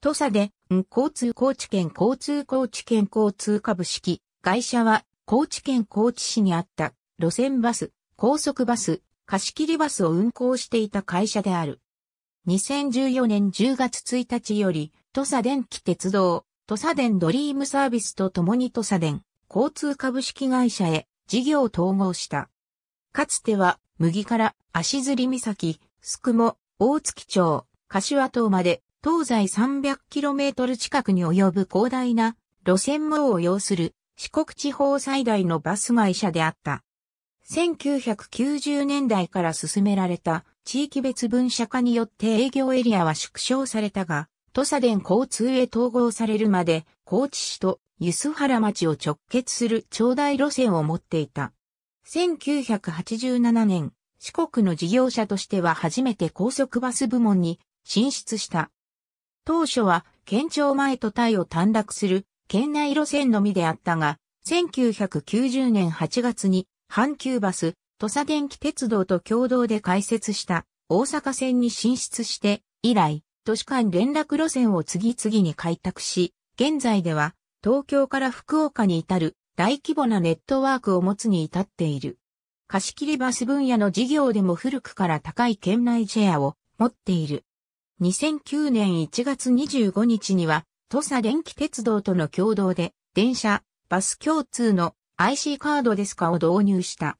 土佐で、ん交通高知県交通高知県交通株式会社は、高知県高知市にあった路線バス、高速バス、貸切バスを運行していた会社である。2014年10月1日より、土佐電気鉄道、土佐電ドリームサービスと共に土佐電交通株式会社へ事業を統合した。かつては、麦から足摺岬、宿毛、大月町、柏島まで東西 300km 近くに及ぶ広大な路線網を要する四国地方最大のバス会社であった。1990年代から進められた地域別分社化によって営業エリアは縮小されたが、土佐電交通へ統合されるまで、高知市と梼原町を直結する長大路線を持っていた。1987年、四国の事業者としては初めて高速バス部門に進出した。当初は県庁前とタイを短絡する県内路線のみであったが、1990年8月に阪急バス、土佐電気鉄道と共同で開設した大阪線に進出して以来、都市間連絡路線を次々に開拓し、現在では東京から福岡に至る大規模なネットワークを持つに至っている。貸し切りバス分野の事業でも古くから高い県内シェアを持っている。2009年1月25日には、土佐電気鉄道との共同で、電車、バス共通の IC カードですかを導入した。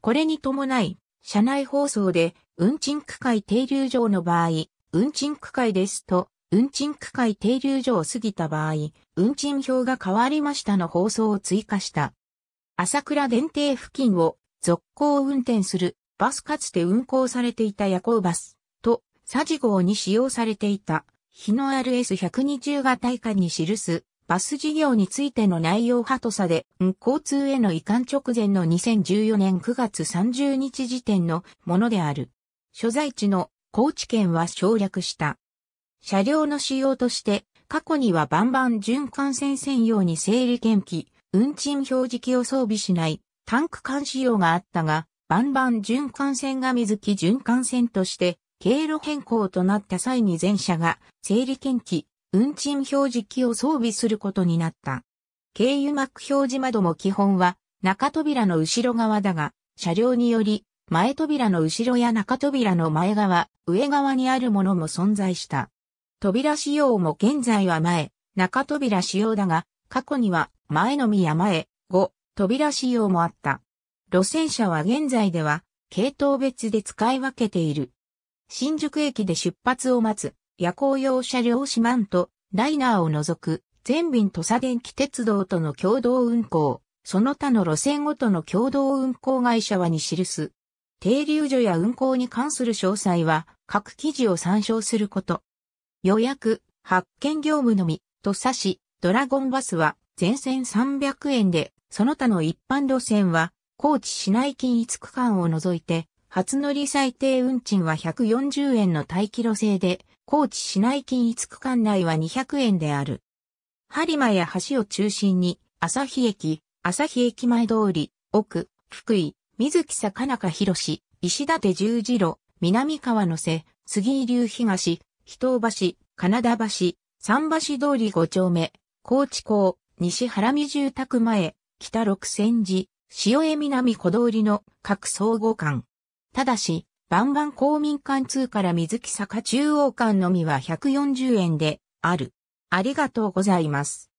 これに伴い、車内放送で、運賃区会停留場の場合、運賃区会ですと、運賃区会停留場を過ぎた場合、運賃表が変わりましたの放送を追加した。朝倉電停付近を続行運転するバスかつて運行されていた夜行バス。サジ号に使用されていた、日の RS120 が対価に記す、バス事業についての内容派とさで、交通への移管直前の2014年9月30日時点のものである。所在地の高知県は省略した。車両の仕様として、過去にはバンバン循環線専用に整理検機、運賃表示機を装備しないタンク管仕様があったが、バンバン循環線が水木循環線として経路変更となった際に全車が整理検機、運賃表示機を装備することになった。経由幕表示窓も基本は中扉の後ろ側だが、車両により前扉の後ろや中扉の前側、上側にあるものも存在した。扉仕様も現在は前、中扉仕様だが、過去には前のみや前、後、扉仕様もあった。路線車は現在では、系統別で使い分けている。新宿駅で出発を待つ、夜行用車両四万と、ライナーを除く、全便土佐電気鉄道との共同運行、その他の路線ごとの共同運行会社はに記す。停留所や運行に関する詳細は、各記事を参照すること。予約、発券業務のみ、土佐市、ドラゴンバスは、全線300円で、その他の一般路線は、高知市内均一区間を除いて、初乗り最低運賃は140円の待機路制で、高知市内近一区間内は200円である。播磨や橋を中心に、朝日駅、朝日駅前通り、奥、福井、水木坂中市、石立十字路、南川の瀬、杉井流東、人橋、金田橋、三橋通り5丁目、高知港、西原見住宅前、北六千寺、塩江南小通りの各総合館。ただし、バン公民館2から水木坂中央館のみは140円である。ありがとうございます。